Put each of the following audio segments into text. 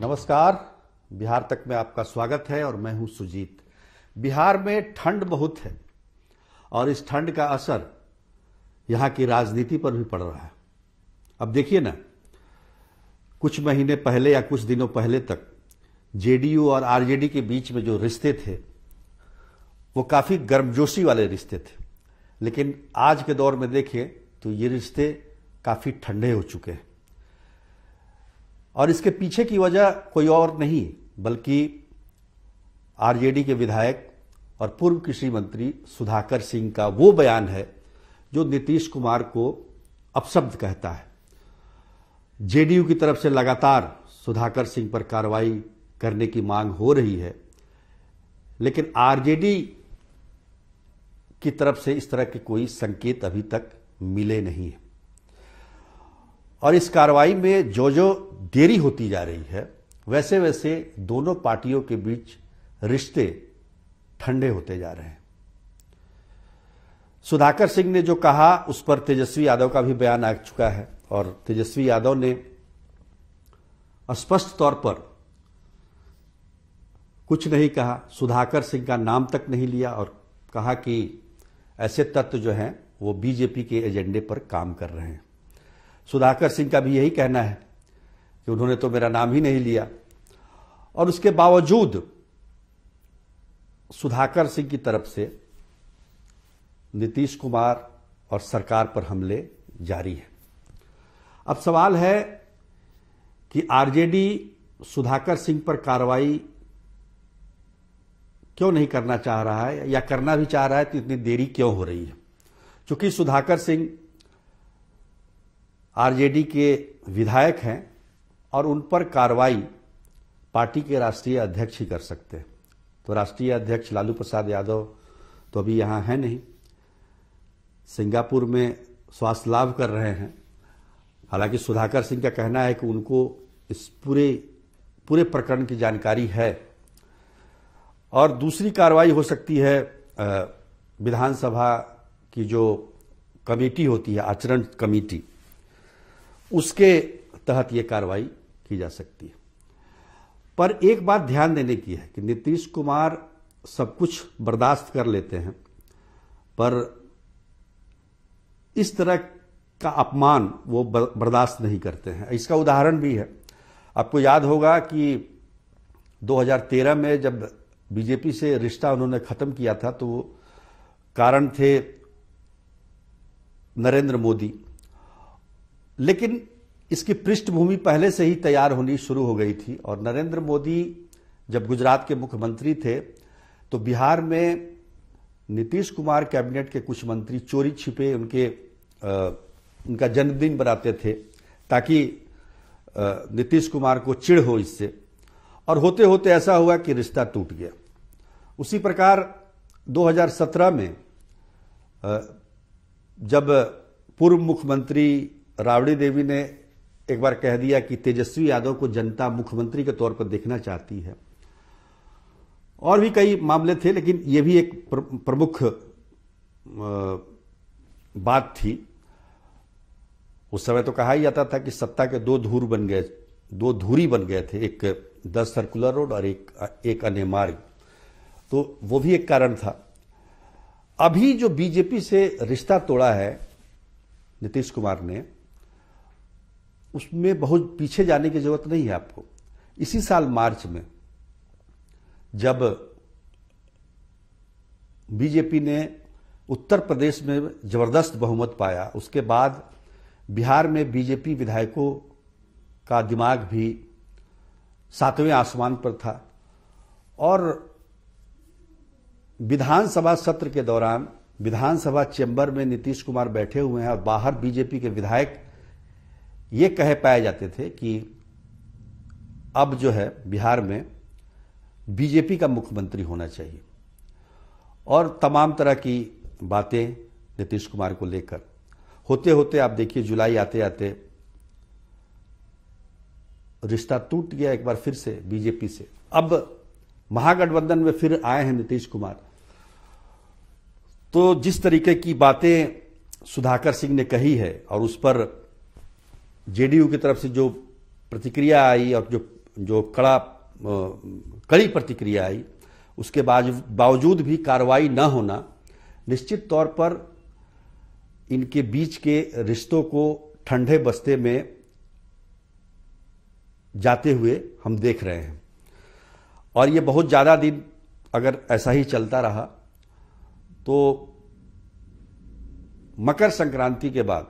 नमस्कार बिहार तक में आपका स्वागत है और मैं हूं सुजीत बिहार में ठंड बहुत है और इस ठंड का असर यहां की राजनीति पर भी पड़ रहा है अब देखिए ना कुछ महीने पहले या कुछ दिनों पहले तक जेडीयू और आरजेडी के बीच में जो रिश्ते थे वो काफ़ी गर्मजोशी वाले रिश्ते थे लेकिन आज के दौर में देखिए तो ये रिश्ते काफ़ी ठंडे हो चुके हैं और इसके पीछे की वजह कोई और नहीं बल्कि आरजेडी के विधायक और पूर्व कृषि मंत्री सुधाकर सिंह का वो बयान है जो नीतीश कुमार को अपशब्द कहता है जेडीयू की तरफ से लगातार सुधाकर सिंह पर कार्रवाई करने की मांग हो रही है लेकिन आरजेडी की तरफ से इस तरह के कोई संकेत अभी तक मिले नहीं हैं और इस कार्रवाई में जो जो देरी होती जा रही है वैसे वैसे दोनों पार्टियों के बीच रिश्ते ठंडे होते जा रहे हैं सुधाकर सिंह ने जो कहा उस पर तेजस्वी यादव का भी बयान आ चुका है और तेजस्वी यादव ने स्पष्ट तौर पर कुछ नहीं कहा सुधाकर सिंह का नाम तक नहीं लिया और कहा कि ऐसे तत्व जो हैं वो बीजेपी के एजेंडे पर काम कर रहे हैं सुधाकर सिंह का भी यही कहना है कि उन्होंने तो मेरा नाम ही नहीं लिया और उसके बावजूद सुधाकर सिंह की तरफ से नीतीश कुमार और सरकार पर हमले जारी है अब सवाल है कि आरजेडी सुधाकर सिंह पर कार्रवाई क्यों नहीं करना चाह रहा है या करना भी चाह रहा है तो इतनी देरी क्यों हो रही है क्योंकि सुधाकर सिंह आरजेडी के विधायक हैं और उन पर कार्रवाई पार्टी के राष्ट्रीय अध्यक्ष ही कर सकते हैं तो राष्ट्रीय अध्यक्ष लालू प्रसाद यादव तो अभी यहाँ है नहीं सिंगापुर में स्वास्थ्य लाभ कर रहे हैं हालांकि सुधाकर सिंह का कहना है कि उनको इस पूरे पूरे प्रकरण की जानकारी है और दूसरी कार्रवाई हो सकती है विधानसभा की जो कमेटी होती है आचरण कमेटी उसके तहत ये कार्रवाई की जा सकती है पर एक बात ध्यान देने की है कि नीतीश कुमार सब कुछ बर्दाश्त कर लेते हैं पर इस तरह का अपमान वो बर्दाश्त नहीं करते हैं इसका उदाहरण भी है आपको याद होगा कि 2013 में जब बीजेपी से रिश्ता उन्होंने खत्म किया था तो वो कारण थे नरेंद्र मोदी लेकिन इसकी पृष्ठभूमि पहले से ही तैयार होनी शुरू हो गई थी और नरेंद्र मोदी जब गुजरात के मुख्यमंत्री थे तो बिहार में नीतीश कुमार कैबिनेट के कुछ मंत्री चोरी छिपे उनके आ, उनका जन्मदिन बनाते थे ताकि नीतीश कुमार को चिढ़ हो इससे और होते होते ऐसा हुआ कि रिश्ता टूट गया उसी प्रकार 2017 में जब पूर्व मुख्यमंत्री राबड़ी देवी ने एक बार कह दिया कि तेजस्वी यादव को जनता मुख्यमंत्री के तौर पर देखना चाहती है और भी कई मामले थे लेकिन यह भी एक प्रमुख बात थी उस समय तो कहा ही जाता था कि सत्ता के दो धूर बन गए दो धूरी बन गए थे एक दस सर्कुलर रोड और एक एक अन्य मार्ग तो वो भी एक कारण था अभी जो बीजेपी से रिश्ता तोड़ा है नीतीश कुमार ने उसमें बहुत पीछे जाने की जरूरत नहीं है आपको इसी साल मार्च में जब बीजेपी ने उत्तर प्रदेश में जबरदस्त बहुमत पाया उसके बाद बिहार में बीजेपी विधायकों का दिमाग भी सातवें आसमान पर था और विधानसभा सत्र के दौरान विधानसभा चैम्बर में नीतीश कुमार बैठे हुए हैं और बाहर बीजेपी के विधायक ये कह पाए जाते थे कि अब जो है बिहार में बीजेपी का मुख्यमंत्री होना चाहिए और तमाम तरह की बातें नीतीश कुमार को लेकर होते होते आप देखिए जुलाई आते आते रिश्ता टूट गया एक बार फिर से बीजेपी से अब महागठबंधन में फिर आए हैं नीतीश कुमार तो जिस तरीके की बातें सुधाकर सिंह ने कही है और उस पर जेडीयू की तरफ से जो प्रतिक्रिया आई और जो जो कड़ा कड़ी प्रतिक्रिया आई उसके बावजूद भी कार्रवाई न होना निश्चित तौर पर इनके बीच के रिश्तों को ठंडे बस्ते में जाते हुए हम देख रहे हैं और ये बहुत ज़्यादा दिन अगर ऐसा ही चलता रहा तो मकर संक्रांति के बाद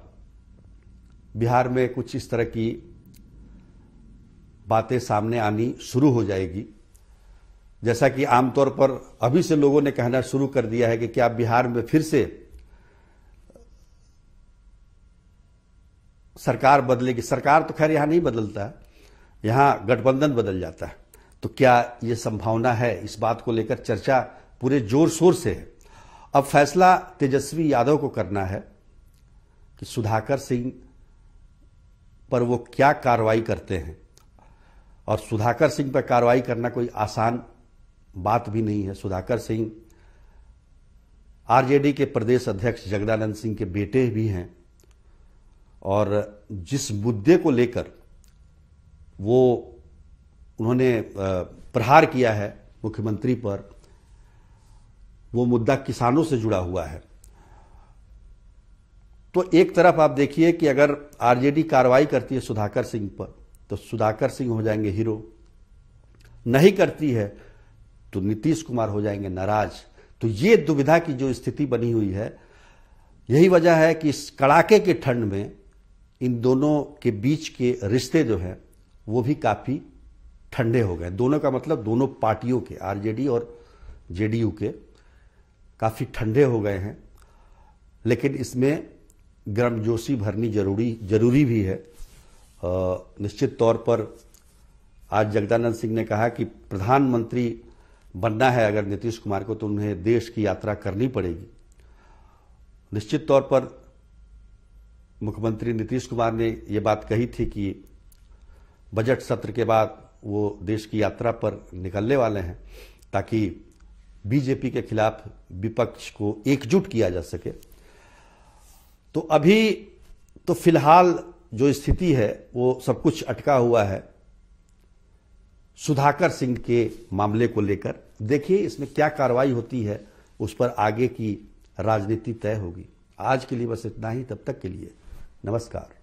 बिहार में कुछ इस तरह की बातें सामने आनी शुरू हो जाएगी जैसा कि आमतौर पर अभी से लोगों ने कहना शुरू कर दिया है कि क्या बिहार में फिर से सरकार बदलेगी सरकार तो खैर यहां नहीं बदलता यहां गठबंधन बदल जाता है तो क्या यह संभावना है इस बात को लेकर चर्चा पूरे जोर शोर से है अब फैसला तेजस्वी यादव को करना है कि सुधाकर सिंह पर वो क्या कार्रवाई करते हैं और सुधाकर सिंह पर कार्रवाई करना कोई आसान बात भी नहीं है सुधाकर सिंह आरजेडी के प्रदेश अध्यक्ष जगदानंद सिंह के बेटे भी हैं और जिस मुद्दे को लेकर वो उन्होंने प्रहार किया है मुख्यमंत्री पर वो मुद्दा किसानों से जुड़ा हुआ है तो एक तरफ आप देखिए कि अगर आरजेडी कार्रवाई करती है सुधाकर सिंह पर तो सुधाकर सिंह हो जाएंगे हीरो नहीं करती है तो नीतीश कुमार हो जाएंगे नाराज तो ये दुविधा की जो स्थिति बनी हुई है यही वजह है कि इस कड़ाके के ठंड में इन दोनों के बीच के रिश्ते जो हैं वो भी काफ़ी ठंडे हो गए दोनों का मतलब दोनों पार्टियों के आरजेडी और जेडीयू के काफ़ी ठंडे हो गए हैं लेकिन इसमें गर्मजोशी भरनी जरूरी जरूरी भी है निश्चित तौर पर आज जगदानंद सिंह ने कहा कि प्रधानमंत्री बनना है अगर नीतीश कुमार को तो उन्हें देश की यात्रा करनी पड़ेगी निश्चित तौर पर मुख्यमंत्री नीतीश कुमार ने ये बात कही थी कि बजट सत्र के बाद वो देश की यात्रा पर निकलने वाले हैं ताकि बीजेपी के खिलाफ विपक्ष को एकजुट किया जा सके तो अभी तो फिलहाल जो स्थिति है वो सब कुछ अटका हुआ है सुधाकर सिंह के मामले को लेकर देखिए इसमें क्या कार्रवाई होती है उस पर आगे की राजनीति तय होगी आज के लिए बस इतना ही तब तक के लिए नमस्कार